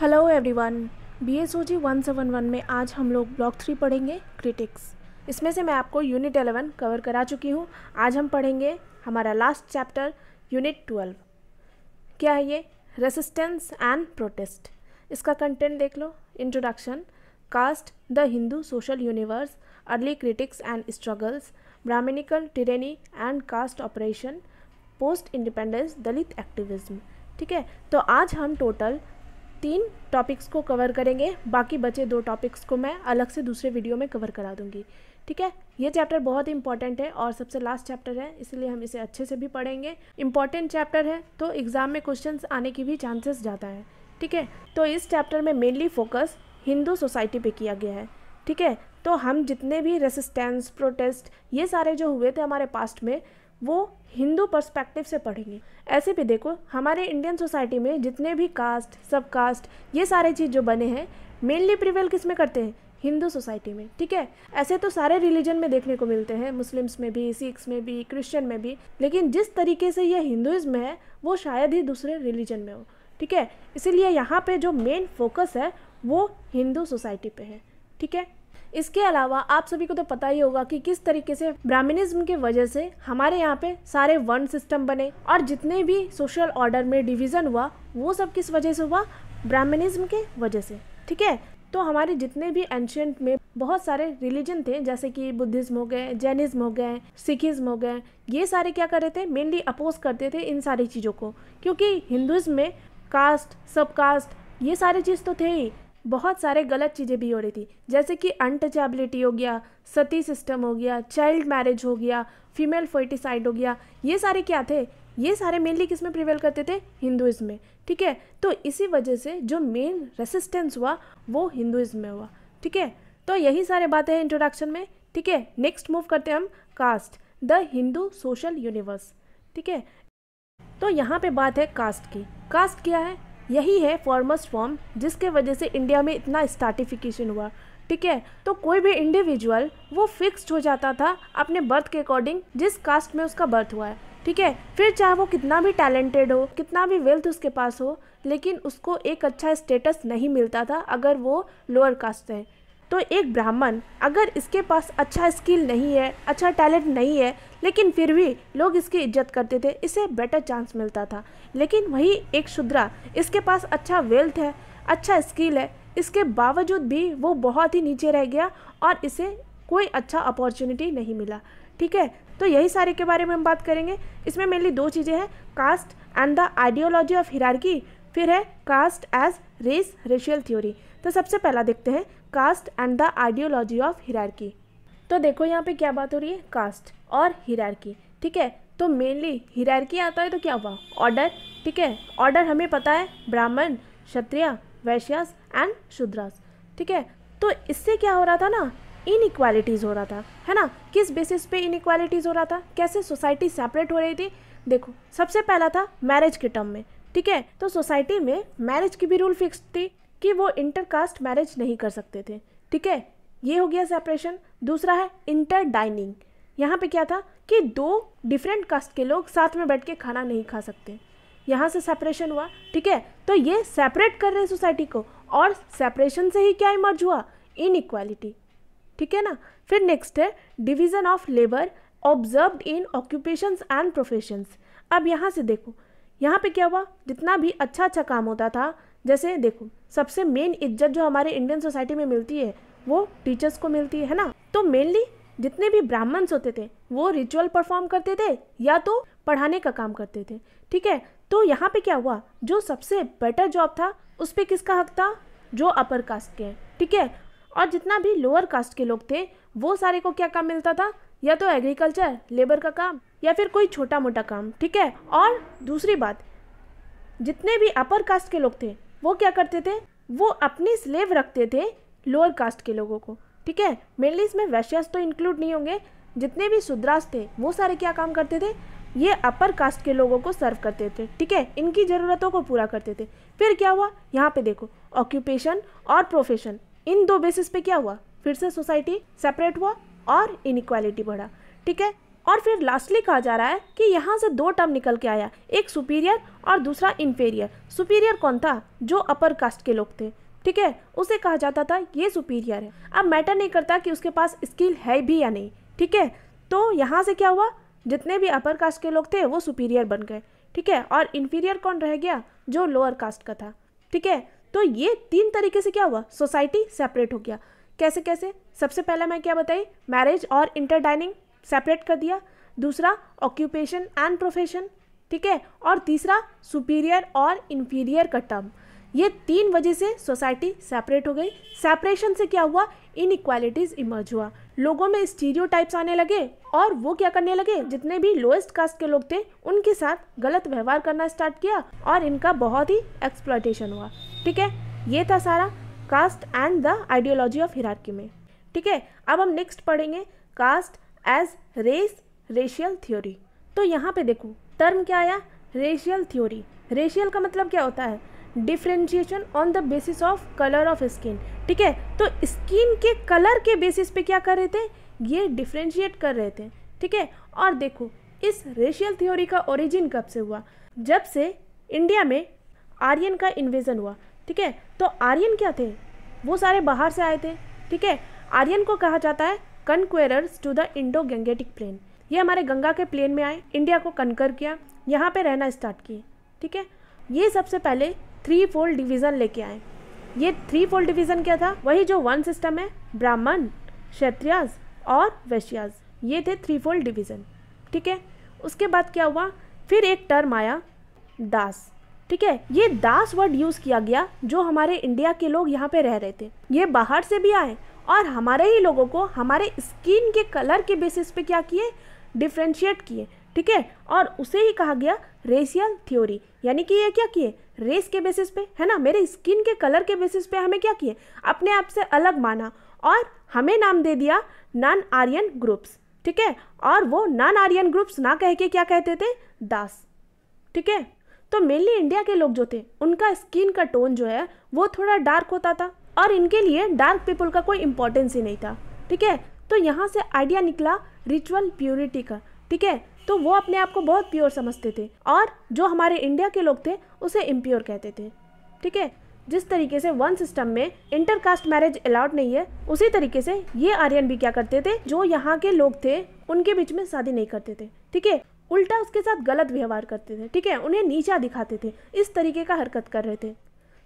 hello everyone बीएसओजी 171 में आज हम लोग ब्लॉक थ्री पढ़ेंगे क्रिटिक्स इसमें से मैं आपको यूनिट 11 कवर करा चुकी हूँ आज हम पढ़ेंगे हमारा लास्ट चैप्टर यूनिट 12 क्या है ये रेसिस्टेंस एंड प्रोटेस्ट इसका कंटेंट देख लो introduction caste the Hindu social universe early critics and struggles Brahmanical tyranny and caste oppression post independence Dalit activism ठीक है तो आज हम टोटल तीन टॉपिक्स को कवर करेंगे बाकी बचे दो टॉपिक्स को मैं अलग से दूसरे वीडियो में कवर करा दूंगी ठीक है ये चैप्टर बहुत ही इंपॉर्टेंट है और सबसे लास्ट चैप्टर है इसलिए हम इसे अच्छे से भी पढ़ेंगे इंपॉर्टेंट चैप्टर है तो एग्ज़ाम में क्वेश्चन आने की भी चांसेस ज़्यादा है ठीक है तो इस चैप्टर में मेनली फोकस हिंदू सोसाइटी पर किया गया है ठीक है तो हम जितने भी रेसिस्टेंस प्रोटेस्ट ये सारे जो हुए थे हमारे पास्ट में वो हिंदू पर्सपेक्टिव से पढ़ेंगे ऐसे भी देखो हमारे इंडियन सोसाइटी में जितने भी कास्ट सब कास्ट ये सारे चीज़ जो बने हैं मेनली प्रिवेल किस में करते हैं हिंदू सोसाइटी में ठीक है ऐसे तो सारे रिलीजन में देखने को मिलते हैं मुस्लिम्स में भी सिख्स में भी क्रिश्चियन में भी लेकिन जिस तरीके से यह हिंदुज़्म है वो शायद ही दूसरे रिलीजन में हो ठीक है इसीलिए यहाँ पे जो मेन फोकस है वो हिंदू सोसाइटी पे है ठीक है इसके अलावा आप सभी को तो पता ही होगा कि किस तरीके से ब्राह्मणिज्म के वजह से हमारे यहाँ पे सारे वर्ण सिस्टम बने और जितने भी सोशल ऑर्डर में डिवीज़न हुआ वो सब किस वजह से हुआ ब्राह्मणिज्म के वजह से ठीक है तो हमारे जितने भी एंशंट में बहुत सारे रिलीजन थे जैसे कि बुद्धिज्म हो गए जैनिज्म हो गए सिखिज्म हो गए ये सारे क्या कर रहे थे मेनली अपोज करते थे इन सारी चीज़ों को क्योंकि हिंदुज्म में कास्ट सब कास्ट ये सारी चीज़ तो थे ही बहुत सारे गलत चीज़ें भी हो रही थी जैसे कि अनटचेबिलिटी हो गया सती सिस्टम हो गया चाइल्ड मैरिज हो गया फीमेल फर्टिसाइड हो गया ये सारे क्या थे ये सारे मेनली किस में प्रिवेल करते थे हिंदुज्म में ठीक है तो इसी वजह से जो मेन रेसिस्टेंस हुआ वो हिंदुज्म में हुआ ठीक है तो यही सारे बातें हैं इंट्रोडक्शन में ठीक है नेक्स्ट मूव करते हैं हम caste the Hindu social universe ठीक है तो यहाँ पे बात है कास्ट की कास्ट क्या है यही है फॉर्मस फॉर्म जिसके वजह से इंडिया में इतना स्टार्टिफिकेशन हुआ ठीक है तो कोई भी इंडिविजुअल वो फिक्स्ड हो जाता था अपने बर्थ के अकॉर्डिंग जिस कास्ट में उसका बर्थ हुआ है ठीक है फिर चाहे वो कितना भी टैलेंटेड हो कितना भी वेल्थ उसके पास हो लेकिन उसको एक अच्छा स्टेटस नहीं मिलता था अगर वो लोअर कास्ट है तो एक ब्राह्मण अगर इसके पास अच्छा स्किल नहीं है अच्छा टैलेंट नहीं है लेकिन फिर भी लोग इसकी इज्जत करते थे इसे बेटर चांस मिलता था लेकिन वही एक शुद्रा इसके पास अच्छा वेल्थ है अच्छा स्किल है इसके बावजूद भी वो बहुत ही नीचे रह गया और इसे कोई अच्छा अपॉर्चुनिटी नहीं मिला ठीक है तो यही सारे के बारे में हम बात करेंगे इसमें मेनली दो चीज़ें हैं caste and the ideology of hierarchy फिर है caste as race racial theory तो सबसे पहला देखते हैं caste and the ideology of hierarchy तो देखो यहाँ पे क्या बात हो रही है कास्ट और हिरारकी ठीक है तो मेनली हिरारकी आता है तो क्या हुआ ऑर्डर ठीक है ऑर्डर हमें पता है ब्राह्मण क्षत्रिय वैश्यास एंड शूद्रास ठीक है तो इससे क्या हो रहा था ना इनइक्वालिटीज़ हो रहा था है ना किस बेसिस पे इनइक्वालिटीज़ हो रहा था कैसे सोसाइटी सेपरेट हो रही थी देखो सबसे पहला था मैरिज के टर्म में ठीक है तो सोसाइटी में मैरिज की भी रूल फिक्स थी कि वो इंटरकास्ट मैरिज नहीं कर सकते थे ठीक है ये हो गया सेपरेशन दूसरा है इंटर डाइनिंग यहाँ पे क्या था कि दो डिफरेंट कास्ट के लोग साथ में बैठ के खाना नहीं खा सकते यहाँ से सेपरेशन हुआ ठीक है तो ये सेपरेट कर रहे सोसाइटी को और सेपरेशन से ही क्या इमर्ज हुआ इन ठीक है ना फिर नेक्स्ट है division of labour observe in occupations and professions अब यहाँ से देखो यहाँ पे क्या हुआ जितना भी अच्छा अच्छा काम होता था जैसे देखो सबसे मेन इज्जत जो हमारे इंडियन सोसाइटी में मिलती है वो टीचर्स को मिलती है ना तो मेनली जितने भी ब्राह्मण्स होते थे वो रिचुअल परफॉर्म करते थे या तो पढ़ाने का काम करते थे ठीक है तो यहाँ पे क्या हुआ जो सबसे बेटर जॉब था उस पर किसका हक था जो अपर कास्ट के ठीक है और जितना भी लोअर कास्ट के लोग थे वो सारे को क्या काम मिलता था या तो एग्रीकल्चर लेबर का काम या फिर कोई छोटा मोटा काम ठीक है और दूसरी बात जितने भी अपर कास्ट के लोग थे वो क्या करते थे वो अपनी स्लेव रखते थे लोअर कास्ट के लोगों को ठीक है मेनली इसमें वैश्यास तो इंक्लूड नहीं होंगे जितने भी शुद्रास थे वो सारे क्या काम करते थे ये अपर कास्ट के लोगों को सर्व करते थे ठीक है इनकी ज़रूरतों को पूरा करते थे फिर क्या हुआ यहाँ पे देखो ऑक्यूपेशन और प्रोफेशन इन दो बेसिस पे क्या हुआ फिर से सोसाइटी सेपरेट हुआ और इनक्वालिटी बढ़ा ठीक है और फिर लास्टली कहा जा रहा है कि यहाँ से दो टर्म निकल के आया एक सुपीरियर और दूसरा इन्फेरियर सुपीरियर कौन था जो अपर कास्ट के लोग थे ठीक है उसे कहा जाता था ये सुपीरियर है अब मैटर नहीं करता कि उसके पास स्किल है भी या नहीं ठीक है तो यहाँ से क्या हुआ जितने भी अपर कास्ट के लोग थे वो सुपीरियर बन गए ठीक है और इन्फीरियर कौन रह गया जो लोअर कास्ट का था ठीक है तो ये तीन तरीके से क्या हुआ सोसाइटी सेपरेट हो गया कैसे कैसे सबसे पहला मैं क्या बताई मैरिज और इंटरडाइनिंग सेपरेट कर दिया दूसरा ऑक्यूपेशन एंड प्रोफेशन ठीक है और तीसरा सुपीरियर और इन्फीरियर का टर्म ये तीन वजह से सोसाइटी सेपरेट हो गई सेपरेशन से क्या हुआ इनक्वालिटीज़ इमर्ज हुआ लोगों में स्टीरियो टाइप्स आने लगे और वो क्या करने लगे जितने भी लोएस्ट कास्ट के लोग थे उनके साथ गलत व्यवहार करना स्टार्ट किया और इनका बहुत ही एक्सप्लॉयटेशन हुआ ठीक है ये था सारा caste and the ideology of hierarchy में ठीक है अब हम नेक्स्ट पढ़ेंगे caste as race racial theory तो यहाँ पे देखो टर्म क्या आया रेशियल थ्योरी रेशियल का मतलब क्या होता है differentiation on the basis of colour of skin ठीक है तो स्किन के कलर के बेसिस पे क्या कर रहे थे ये डिफ्रेंशिएट कर रहे थे ठीक है और देखो इस रेशियल थ्योरी का ओरिजिन कब से हुआ जब से इंडिया में आर्यन का इन्वेजन हुआ ठीक है तो आर्यन क्या थे वो सारे बाहर से आए थे ठीक है आर्यन को कहा जाता है conquerors to the Indo Gangetic plain ये हमारे गंगा के प्लेन में आए इंडिया को कनकर किया यहाँ पे रहना स्टार्ट किए ठीक है ये सबसे पहले थ्री फोल्ड डिवीज़न लेके आए ये थ्री फोल्ड डिवीज़न क्या था वही जो वन सिस्टम है ब्राह्मण क्षत्रियाज और वैश्याज ये थे थ्री फोल्ड डिवीज़न ठीक है उसके बाद क्या हुआ फिर एक टर्म आया दास ठीक है ये दास वर्ड यूज़ किया गया जो हमारे इंडिया के लोग यहाँ पे रह रहे थे ये बाहर से भी आए और हमारे ही लोगों को हमारे स्किन के कलर के बेसिस पे क्या किए डिफ्रेंशिएट किए ठीक है और उसे ही कहा गया रेशियल थ्योरी यानी कि ये क्या किए रेस के बेसिस पे है ना मेरे स्किन के कलर के बेसिस पे हमें क्या किए अपने आप से अलग माना और हमें नाम दे दिया नॉन आर्यन ग्रुप्स ठीक है और वो नॉन आर्यन ग्रुप्स ना कह के क्या कहते थे दास ठीक है तो मेनली इंडिया के लोग जो थे उनका स्किन का टोन जो है वो थोड़ा डार्क होता था और इनके लिए डार्क पीपल का कोई इम्पोर्टेंस ही नहीं था ठीक है तो यहाँ से आइडिया निकला रिचुअल प्योरिटी का ठीक है तो वो अपने आप को बहुत प्योर समझते थे और जो हमारे इंडिया के लोग थे उसे इम्प्योर कहते थे ठीक है जिस तरीके से वन सिस्टम में इंटर कास्ट मैरिज अलाउड नहीं है उसी तरीके से ये आर्यन भी क्या करते थे जो यहाँ के लोग थे उनके बीच में शादी नहीं करते थे ठीक है उल्टा उसके साथ गलत व्यवहार करते थे ठीक है उन्हें नीचा दिखाते थे इस तरीके का हरकत कर रहे थे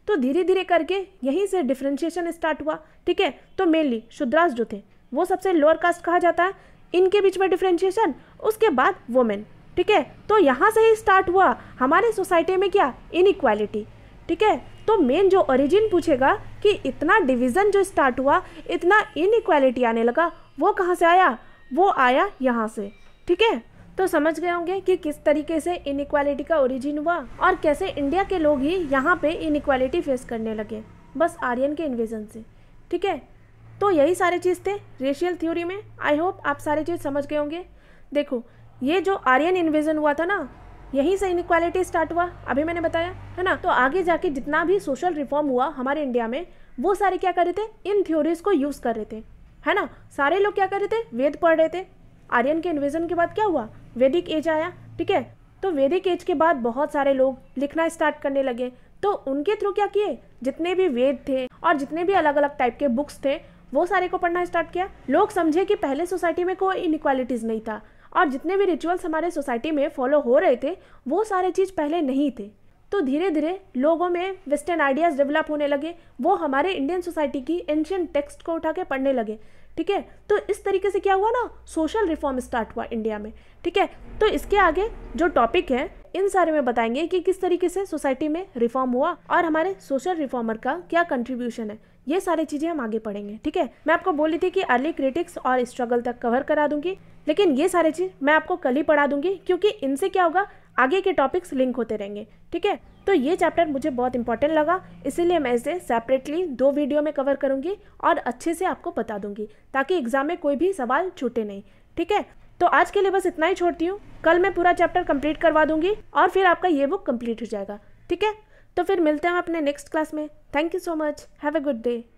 तो धीरे धीरे करके यहीं से डिफ्रेंशिएशन स्टार्ट हुआ ठीक है तो मेनली शुद्रास जो थे वो सबसे लोअर कास्ट कहा जाता है इनके बीच में डिफ्रेंशिएशन उसके बाद वोमेन ठीक है तो यहाँ से ही स्टार्ट हुआ हमारे सोसाइटी में क्या इनक्वालिटी ठीक है तो मेन जो ओरिजिन पूछेगा कि इतना डिवीज़न जो स्टार्ट हुआ इतना इनक्वालिटी आने लगा वो कहाँ से आया वो आया यहाँ से ठीक है तो समझ गए होंगे कि किस तरीके से इनक्वालिटी का ओरिजिन हुआ और कैसे इंडिया के लोग ही यहाँ पे इनक्वालिटी फेस करने लगे बस आर्यन के इन्वेजन से ठीक है तो यही सारे चीज़ थे रेशियल थ्योरी में आई होप आप सारे चीज़ समझ गए होंगे देखो ये जो आर्यन इन्वेजन हुआ था ना यहीं से इनक्वालिटी स्टार्ट हुआ अभी मैंने बताया है ना तो आगे जाके जितना भी सोशल रिफॉर्म हुआ हमारे इंडिया में वो सारे क्या कर रहे थे इन थ्योरीज को यूज़ कर रहे थे है ना सारे लोग क्या कर रहे थे वेद पढ़ रहे थे आर्यन के इन्वेजन के बाद क्या हुआ वैदिक एज आया ठीक है तो वैदिक एज के बाद बहुत सारे लोग लिखना स्टार्ट करने लगे तो उनके थ्रू क्या किए जितने भी वेद थे और जितने भी अलग अलग टाइप के बुक्स थे वो सारे को पढ़ना स्टार्ट किया लोग समझे कि पहले सोसाइटी में कोई इनक्वालिटीज़ नहीं था और जितने भी रिचुअल्स हमारे सोसाइटी में फॉलो हो रहे थे वो सारे चीज़ पहले नहीं थे तो धीरे धीरे लोगों में वेस्टर्न आइडियाज़ डेवलप होने लगे वो हमारे इंडियन सोसाइटी की एंशियन टेक्स्ट को उठा के पढ़ने लगे ठीक है तो इस तरीके से क्या हुआ ना सोशल रिफॉर्म स्टार्ट हुआ इंडिया में ठीक है तो इसके आगे जो टॉपिक है इन सारे में बताएंगे कि किस तरीके से सोसाइटी में रिफॉर्म हुआ और हमारे सोशल रिफॉर्मर का क्या कंट्रीब्यूशन है ये सारी चीज़ें हम आगे पढ़ेंगे ठीक है मैं आपको बोली थी कि अर्ली क्रिटिक्स और स्ट्रगल तक कवर करा दूंगी लेकिन ये सारी चीज़ मैं आपको कल ही पढ़ा दूंगी क्योंकि इनसे क्या होगा आगे के टॉपिक्स लिंक होते रहेंगे ठीक है तो ये चैप्टर मुझे बहुत इंपॉर्टेंट लगा इसीलिए मैं इसे सेपरेटली दो वीडियो में कवर करूँगी और अच्छे से आपको बता दूँगी ताकि एग्ज़ाम में कोई भी सवाल छूटे नहीं ठीक है तो आज के लिए बस इतना ही छोड़ती हूँ कल मैं पूरा चैप्टर कंप्लीट करवा दूंगी और फिर आपका ये बुक कंप्लीट हो जाएगा ठीक है तो फिर मिलते हैं अपने नेक्स्ट क्लास में thank you so much have a good day